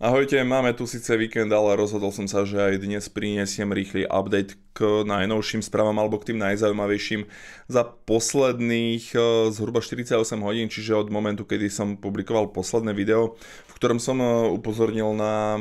Ahojte, máme tu síce víkend, ale rozhodol som sa, že aj dnes prinesiem rýchly update k najnovším správam alebo k tým najzaujímavejším za posledných e, zhruba 48 hodín, čiže od momentu, kedy som publikoval posledné video, v ktorom som e, upozornil na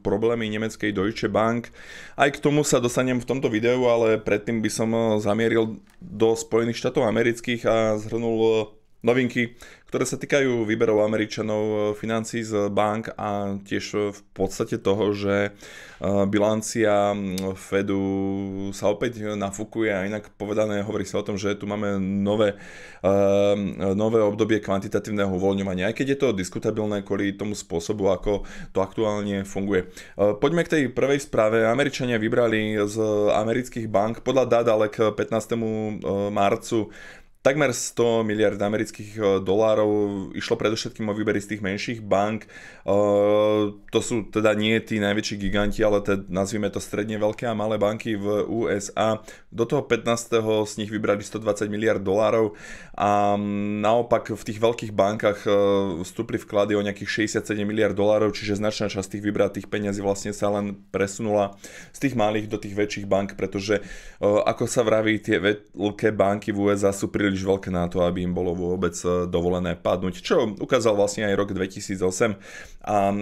problémy nemeckej Deutsche Bank. Aj k tomu sa dostanem v tomto videu, ale predtým by som e, zamieril do Spojených štátov amerických a zhrnul novinky, ktoré sa týkajú výberov Američanov eh, financí z bank a tiež eh, v podstate toho, že eh, bilancia mm, Fedu sa opäť nafúkuje a inak povedané hovorí sa o tom, že tu máme nové, nové obdobie kvantitatívneho uvoľňovania, aj keď je to diskutabilné kvôli tomu spôsobu, ako to aktuálne funguje. Poďme k tej prvej správe. Američania vybrali z amerických bank podľa dát ale k 15. marcu Takmer 100 miliard amerických eh, dolárov išlo predovšetkým o výbery z tých menších bank. Eh, to sú teda nie tí najväčší giganti, ale teda, nazvime to stredne veľké a malé banky v USA. Do toho 15. z nich vybrali 120 miliard dolárov a mm, naopak v tých veľkých bankách eh, vstúpli vklady o nejakých 67 miliard dolárov, čiže značná časť tých vybratých peniazí vlastne sa len presunula z tých malých do tých väčších bank, pretože ako sa vraví, tie veľké banky v USA sú príliš príliš veľké na to, aby im bolo vôbec e, dovolené padnúť, čo ukázal vlastne aj rok 2008 a e,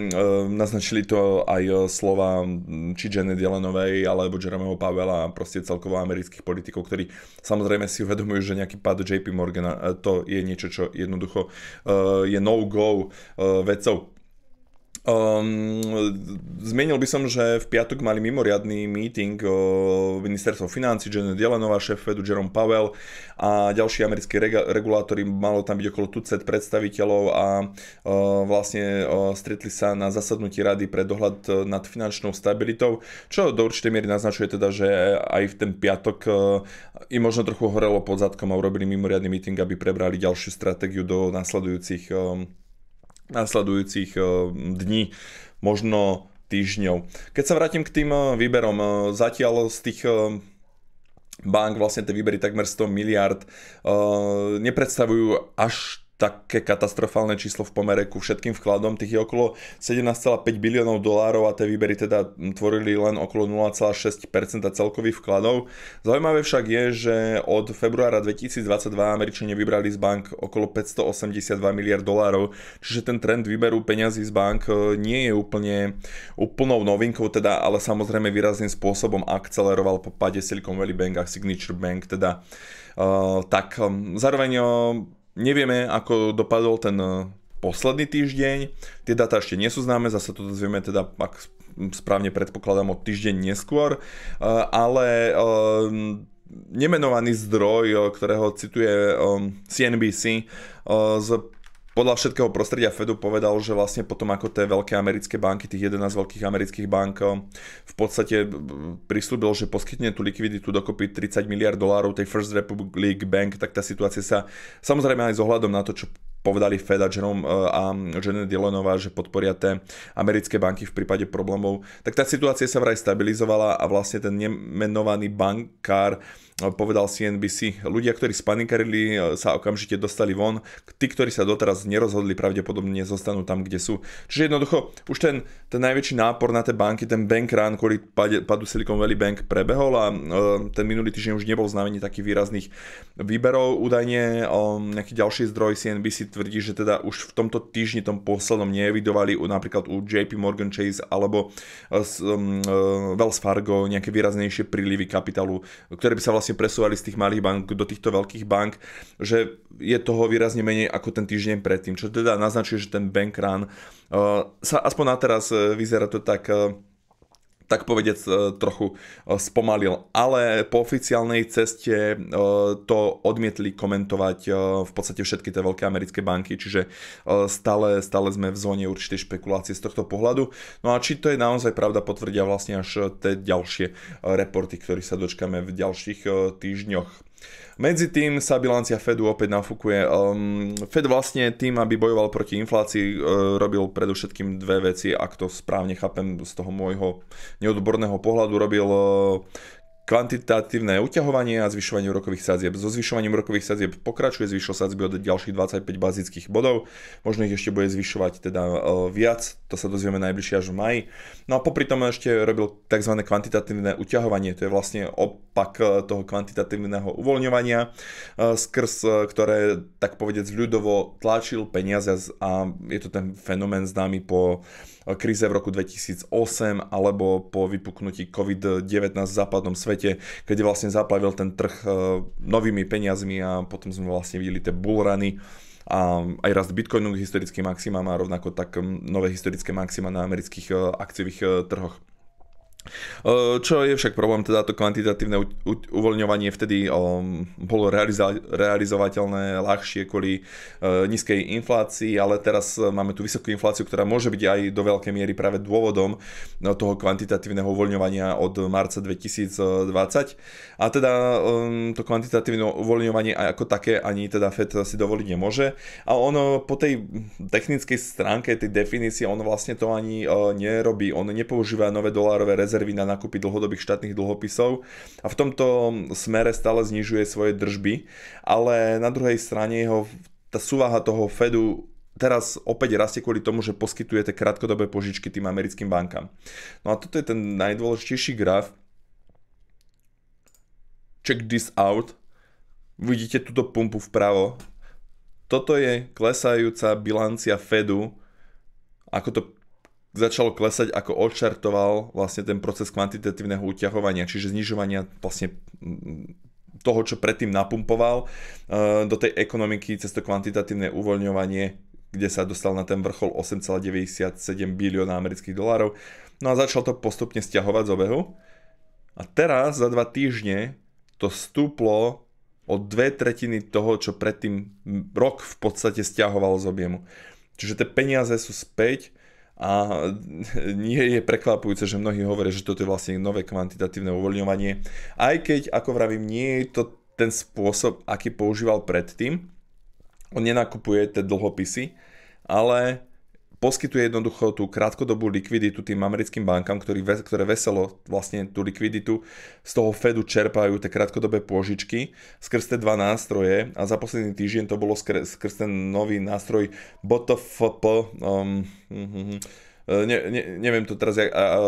naznačili to aj e, slova či Janet Jelenovej alebo Jeremyho Pavela a proste celkovo amerických politikov, ktorí samozrejme si uvedomujú, že nejaký pad JP Morgana e, to je niečo, čo jednoducho e, je no-go e, vecou Um, ehm, zmenil by som, že v piatok mali mimoriadný meeting o ministerstvo financí, Janet Jelenová, šéf Fedu Jerome Powell a ďalší americkí regulátori, malo tam byť okolo tucet predstaviteľov a uh, vlastne uh, stretli sa na zasadnutí rady pre dohľad e, nad finančnou stabilitou, čo do určitej miery naznačuje teda, že aj v ten piatok uh, im možno trochu horelo pod zadkom a urobili mimoriadný meeting, aby prebrali ďalšiu stratégiu do následujúcich um, e, nasledujúcich eh, dní, možno týždňov. Keď sa vrátim k tým eh, výberom, eh, zatiaľ z tých bank vlastne tie výbery takmer 100 miliard nepredstavujú až také katastrofálne číslo v pomere ku všetkým vkladom. Tých je okolo 17,5 biliónov dolárov a tie výbery teda tvorili len okolo 0,6% celkových vkladov. Zaujímavé však je, že od februára 2022 Američania vybrali z bank okolo 582 miliard dolárov, čiže ten trend výberu peňazí z bank e, nie je úplne úplnou novinkou, teda, ale samozrejme výrazným spôsobom akceleroval po pade Silicon Valley Bank a Signature Bank, teda uh, tak um, zároveň uh, Nevieme, ako dopadol ten eh, posledný týždeň. Tie dáta ešte nie sú známe, zase to zvieme teda, ak správne predpokladám, o týždeň neskôr. Eh, ale eh, nemenovaný zdroj, ktorého cituje CNBC, z podľa všetkého prostredia Fedu povedal, že vlastne potom ako tie veľké americké banky, tých 11 veľkých amerických bank eh, v podstate eh, prislúbil, že poskytne tú likviditu dokopy 30 miliard dolárov tej First Republic Bank, tak tá situácia sa samozrejme aj s ohľadom na to, čo povedali Fed a Jerome eh, a Janet Yellenová, že podporia tie americké banky v prípade problémov, tak tá situácia sa vraj stabilizovala a vlastne ten nemenovaný bankár Eh, povedal CNBC. Ľudia, ktorí spanikarili, eh, sa okamžite dostali von. Tí, ktorí sa doteraz nerozhodli, pravdepodobne zostanú tam, kde sú. Čiže jednoducho, už ten, ten najväčší nápor na tie banky, ten bank run, kvôli padu Silicon Valley Bank prebehol a eh, ten minulý týždeň už nebol znamení takých výrazných výberov. Údajne nejaký ďalší zdroj CNBC tvrdí, že teda už v tomto týždni, tom poslednom, nevidovali, u, napríklad u JP Morgan Chase alebo Wells Fargo nejaké výraznejšie prílivy kapitálu, ktoré by sa vlastne vlastne presúvali z tých malých bank do týchto veľkých bank, že je toho výrazne menej ako ten týždeň predtým, čo teda naznačuje, že ten bank run uh, sa aspoň na teraz eh, vyzerá to tak uh, tak povedec e, trochu e, spomalil. Ale po oficiálnej ceste e, to odmietli komentovať v podstate všetky tie veľké americké banky, čiže stále, stále sme v zóne určitej špekulácie z tohto pohľadu. No a či to je naozaj pravda, potvrdia vlastne až tie ďalšie reporty, ktoré sa dočkame v ďalších týždňoch. Medzi tým sa bilancia Fedu opäť nafúkuje. Um, Fed vlastne tým, aby bojoval proti inflácii, uh, robil predovšetkým dve veci, ak to správne chápem z toho môjho neodborného pohľadu, robil uh, kvantitatívne uťahovanie a zvyšovanie úrokových sadzieb. So zvyšovaním úrokových sadzieb pokračuje, zvyšil sadzby od ďalších 25 bazických bodov, možno ich ešte bude zvyšovať teda e, viac, to sa dozvieme najbližšie až v maji. No a popri tom ešte robil tzv. kvantitatívne uťahovanie, to je vlastne opak e, toho kvantitatívneho uvoľňovania, e, skrz ktoré, tak povedec, ľudovo tlačil peniaze a je to ten fenomén známy po kríze v roku 2008 alebo po vypuknutí COVID-19 v západnom svete svete, keď vlastne zaplavil ten trh eh, novými peniazmi a potom sme vlastne videli tie bullrany a aj rast Bitcoinu k historickým maximám a rovnako tak mm, nové historické maxima na amerických eh, akciových eh, trhoch. Čo je však problém, teda to kvantitatívne uvoľňovanie vtedy bolo realiza- realizovateľné ľahšie kvôli nízkej inflácii, ale teraz máme tu vysokú infláciu, ktorá môže byť aj do veľkej miery práve dôvodom no, toho kvantitatívneho uvoľňovania od marca 2020. A teda hm, to kvantitatívne uvoľňovanie aj ako také ani teda FED si dovoliť nemôže. A ono po tej technickej stránke, tej definície, on vlastne to ani nerobí. On nepoužíva nové dolárové rezervy rezervy na nákupy dlhodobých štátnych dlhopisov a v tomto smere stále znižuje svoje držby, ale na druhej strane jeho tá súvaha toho Fedu teraz opäť rastie kvôli tomu, že poskytujete krátkodobé požičky tým americkým bankám. No a toto je ten najdôležitejší graf. Check this out. Vidíte túto pumpu vpravo. Toto je klesajúca bilancia Fedu, ako to začalo klesať, ako odšartoval vlastne ten proces kvantitatívneho uťahovania, čiže znižovania vlastne mm, toho, čo predtým napumpoval eh, do tej ekonomiky cez to kvantitatívne uvoľňovanie, kde sa dostal na ten vrchol 8,97 bilióna amerických dolárov. No a začal to postupne stiahovať z obehu. A teraz za dva týždne to stúplo o dve tretiny toho, čo predtým rok v podstate stiahoval z objemu. Čiže tie peniaze sú späť a nie je prekvapujúce, že mnohí hovoria, že toto je vlastne nové kvantitatívne uvoľňovanie, aj keď, ako vravím, nie je to ten spôsob, aký používal predtým. On nenakupuje tie dlhopisy, ale poskytuje jednoducho tú krátkodobú likviditu tým americkým bankám, ktorý, ktoré veselo vlastne tú likviditu z toho Fedu čerpajú tie krátkodobé pôžičky skrz tie dva nástroje a za posledný týždeň to bolo skr- skrz ten nový nástroj BOTOFP. um, mm-hmm, ne, ne, neviem to teraz, jak, a, a,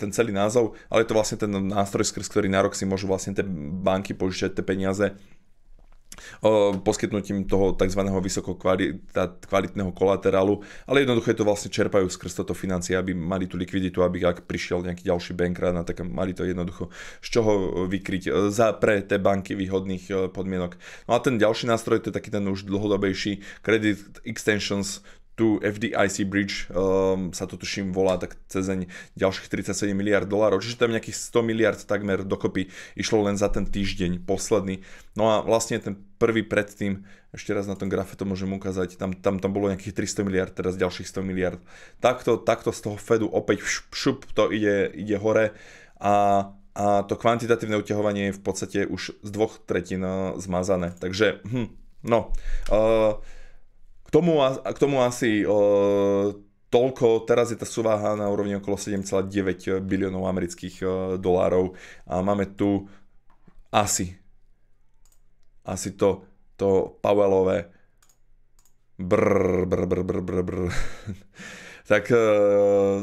ten celý názov, ale je to vlastne ten nástroj, skrz ktorý na rok si môžu vlastne tie banky požičať tie peniaze poskytnutím toho tzv. vysokokvalitného kolaterálu, ale jednoducho je to vlastne čerpajú skrz toto financie, aby mali tú likviditu, aby ak prišiel nejaký ďalší bankrát, no tak mali to jednoducho z čoho vykryť za pre tie banky výhodných e, podmienok. No a ten ďalší nástroj, to je taký ten už dlhodobejší Credit Extensions, tu FDIC bridge um, sa to tuším volá tak cezeň ďalších 37 miliard dolárov, čiže tam nejakých 100 miliard takmer dokopy išlo len za ten týždeň posledný. No a vlastne ten prvý predtým, ešte raz na tom grafe to môžem ukázať, tam, tam, tam bolo nejakých 300 miliard, teraz ďalších 100 miliard. Takto, takto z toho Fedu opäť šup, šup to ide, ide hore a a to kvantitatívne uťahovanie je v podstate už z dvoch tretín eh, zmazané. Takže, hm, no. Uh, tomu, k tomu asi toľko, teraz je tá súvaha na úrovni okolo 7,9 biliónov amerických dolárov a máme tu asi, asi to, to Powellové brr, brr, brr, brr, brr, brr. tak,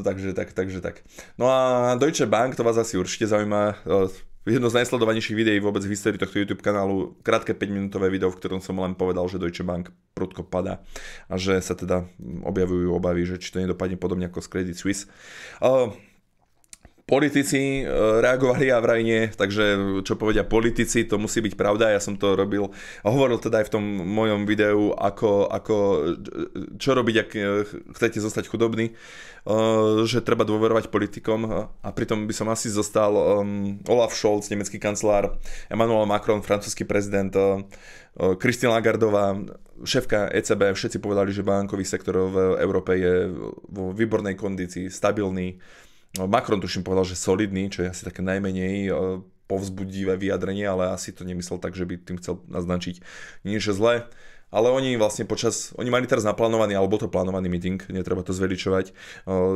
takže tak, takže tak. No a Deutsche Bank, to vás asi určite zaujíma, jedno z najsledovanejších videí vôbec v histórii tohto YouTube kanálu, krátke 5-minútové video, v ktorom som len povedal, že Deutsche Bank prudko padá a že sa teda objavujú obavy, že či to nedopadne podobne ako s Credit Suisse. Uh, politici e, reagovali a vraj nie, takže čo povedia politici, to musí byť pravda. Ja som to robil, hovoril teda aj v tom mojom videu, ako, ako čo robiť, ak e, chcete zostať chudobný, e, že treba dôverovať politikom a pritom by som asi zostal Olaf Scholz, nemecký kancelár, Emmanuel Macron, francúzsky prezident, Christine Lagardová, šéfka ECB, všetci povedali, že bankový sektor v Európe je vo výbornej kondícii, stabilný, No, Macron tuším povedal, že solidný, čo je asi také najmenej e, povzbudivé vyjadrenie, ale asi to nemyslel tak, že by tým chcel naznačiť niečo zlé. Ale oni vlastne počas, oni mali teraz naplánovaný, alebo to plánovaný meeting, netreba to zveličovať, e,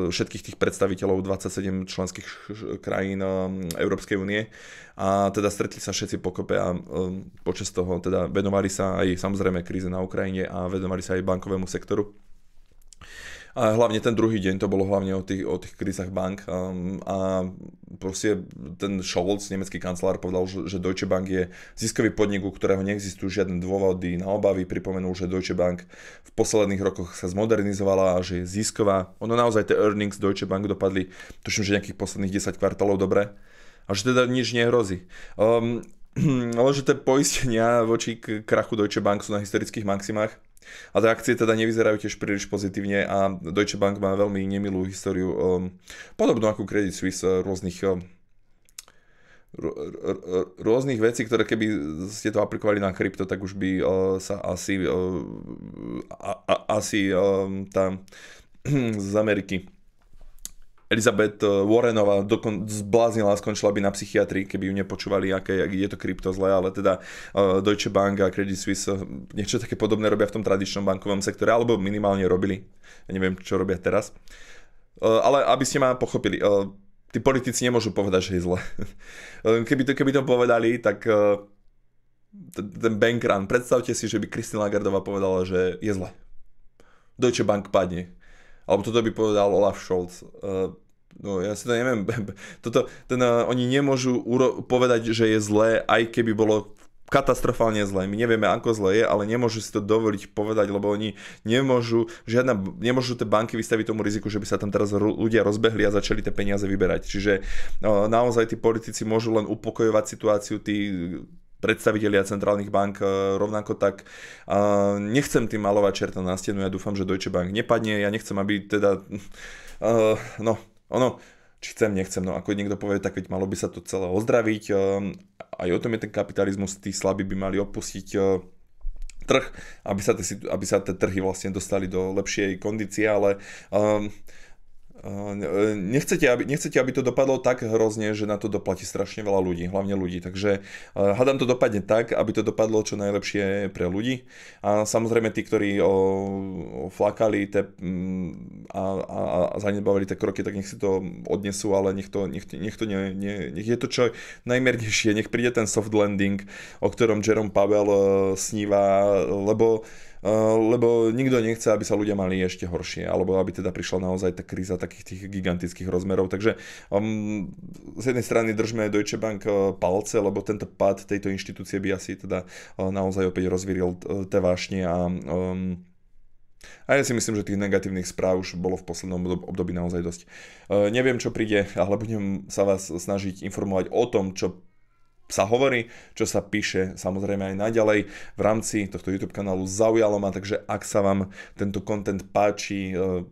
všetkých tých predstaviteľov 27 členských krajín e, Európskej únie. A teda stretli sa všetci pokope a počas toho teda venovali sa aj samozrejme kríze na Ukrajine a venovali sa aj bankovému sektoru. A hlavne ten druhý deň, to bolo hlavne o tých, o tých krízach bank. Um, a proste ten Scholz, nemecký kancelár, povedal, že, že Deutsche Bank je ziskový podnik, u ktorého neexistujú žiadne dôvody na obavy. Pripomenul, že Deutsche Bank v posledných rokoch sa zmodernizovala a že je zisková. Ono naozaj tie earnings Deutsche Bank dopadli, tuším, že nejakých posledných 10 kvartálov dobre. A že teda nič nehrozí. Um, ale že tie poistenia voči krachu Deutsche Bank sú na historických maximách a tie akcie teda nevyzerajú tiež príliš pozitívne a Deutsche Bank má veľmi nemilú históriu, um, podobnú ako Credit Suisse, ehm, rôznych um, rôznych vecí, ktoré keby ste to aplikovali na krypto, tak už by uh, sa asi, uh, a, a, asi um, tá z Ameriky Elizabeth eh, Warrenová dokon, zbláznila a skončila by na psychiatrii, keby ju nepočúvali, aké je to krypto zle, ale teda uh, Deutsche Bank a Credit Suisse eh, niečo také podobné robia v tom tradičnom bankovom sektore, alebo minimálne robili. Ja neviem, čo robia teraz. Uh, ale aby ste ma pochopili, uh, tí politici nemôžu povedať, že je zle. keby, to, keby to povedali, tak uh, ten bank run. Predstavte si, že by Kristina Lagardová povedala, že je zle. Deutsche Bank padne alebo toto by povedal Olaf Scholz. Uh, no ja si to neviem, toto, ten, uh, oni nemôžu uro- povedať, že je zlé, aj keby bolo katastrofálne zlé. My nevieme, ako zlé je, ale nemôžu si to dovoliť povedať, lebo oni nemôžu, žiadna, nemôžu tie banky vystaviť tomu riziku, že by sa tam teraz ľudia rozbehli a začali tie peniaze vyberať. Čiže no, naozaj tí politici môžu len upokojovať situáciu, tí predstavitelia centrálnych bank e, rovnako tak. E, nechcem tým malovať čerta na stenu, ja dúfam, že Deutsche Bank nepadne, ja nechcem, aby teda... E, no, ono, či chcem, nechcem, no ako niekto povie, tak veď malo by sa to celé ozdraviť. Aj o tom je ten kapitalizmus, tí slabí by mali opustiť trh, aby sa, aby sa tie trhy vlastne dostali do lepšej kondície, ale um, Ehm, e, nechcete aby, nechcete, aby to dopadlo tak hrozne, že na to doplatí strašne veľa ľudí, hlavne ľudí. Takže e, hádam to dopadne tak, aby to dopadlo čo najlepšie pre ľudí. A samozrejme tí, ktorí o, o flakali te, mm, a, a, a zanedbávali tie kroky, tak nech si to odnesú, ale nech to, nech, nech to ne, ne, nech je to čo najmiernejšie, nech príde ten soft landing, o ktorom Jerome Pavel e, sníva, lebo Eh, lebo nikto nechce, aby sa ľudia mali ešte horšie, alebo aby teda prišla naozaj tá kríza takých tých gigantických rozmerov. Takže um, z jednej strany držme Deutsche Bank eh, palce, lebo tento pad tejto inštitúcie by asi teda eh, naozaj opäť rozvíril tie vášne a um, a ja si myslím, že tých negatívnych správ už bolo v poslednom období naozaj dosť. E, neviem, čo príde, ale budem sa vás snažiť informovať o tom, čo sa hovorí, čo sa píše samozrejme aj naďalej v rámci tohto YouTube kanálu zaujalo ma, takže ak sa vám tento content páči, e,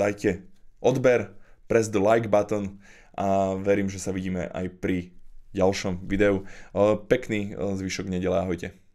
dajte odber, press the like button a verím, že sa vidíme aj pri ďalšom videu. E, pekný e, zvyšok nedele, ahojte.